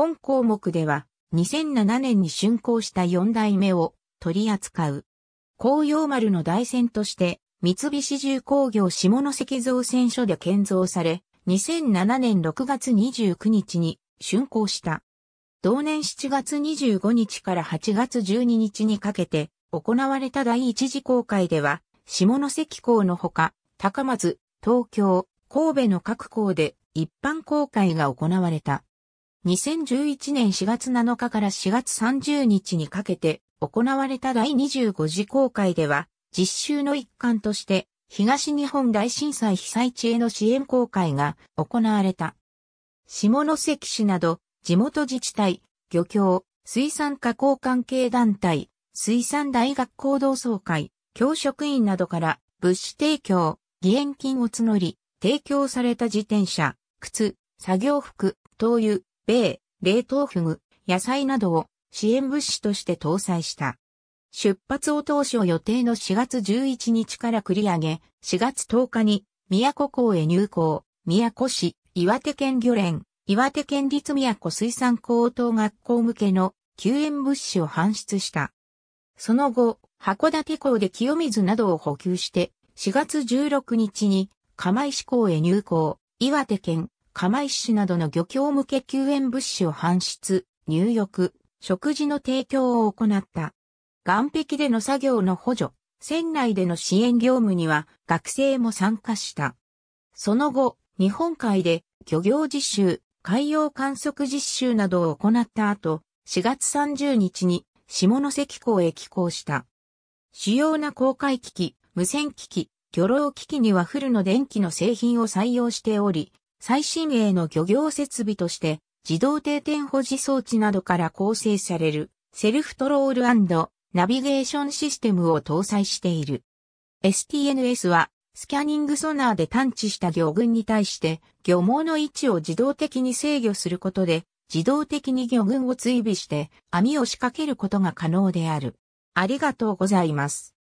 本項目では、2007年に竣工した4代目を取り扱う。紅葉丸の大船として、三菱重工業下関造船所で建造され、2007年6月29日に竣工した。同年7月25日から8月12日にかけて行われた第一次公開では、下関港のほか、高松、東京、神戸の各港で一般公開が行われた。2011年4月7日から4月30日にかけて行われた第25次公開では、実習の一環として、東日本大震災被災地への支援公開が行われた。下関市など、地元自治体、漁協、水産加工関係団体、水産大学行動総会、教職員などから物資提供、義援金を募り、提供された自転車、靴、作業服、灯油、米、冷凍フグ、野菜などを支援物資として搭載した。出発を当初予定の4月11日から繰り上げ、4月10日に宮古港へ入港、宮古市、岩手県漁連、岩手県立宮古水産高等学校向けの救援物資を搬出した。その後、函館港で清水などを補給して、4月16日に釜石港へ入港、岩手県釜石市などの漁協向け救援物資を搬出、入浴、食事の提供を行った。岸壁での作業の補助、船内での支援業務には学生も参加した。その後、日本海で漁業実習、海洋観測実習などを行った後、4月30日に下関港へ寄港した。主要な航海機器、無線機器、漁労機器にはフルの電気の製品を採用しており、最新鋭の漁業設備として、自動定点保持装置などから構成される、セルフトロールナビゲーションシステムを搭載している。STNS は、スキャニングソナーで探知した魚群に対して、漁網の位置を自動的に制御することで、自動的に魚群を追尾して、網を仕掛けることが可能である。ありがとうございます。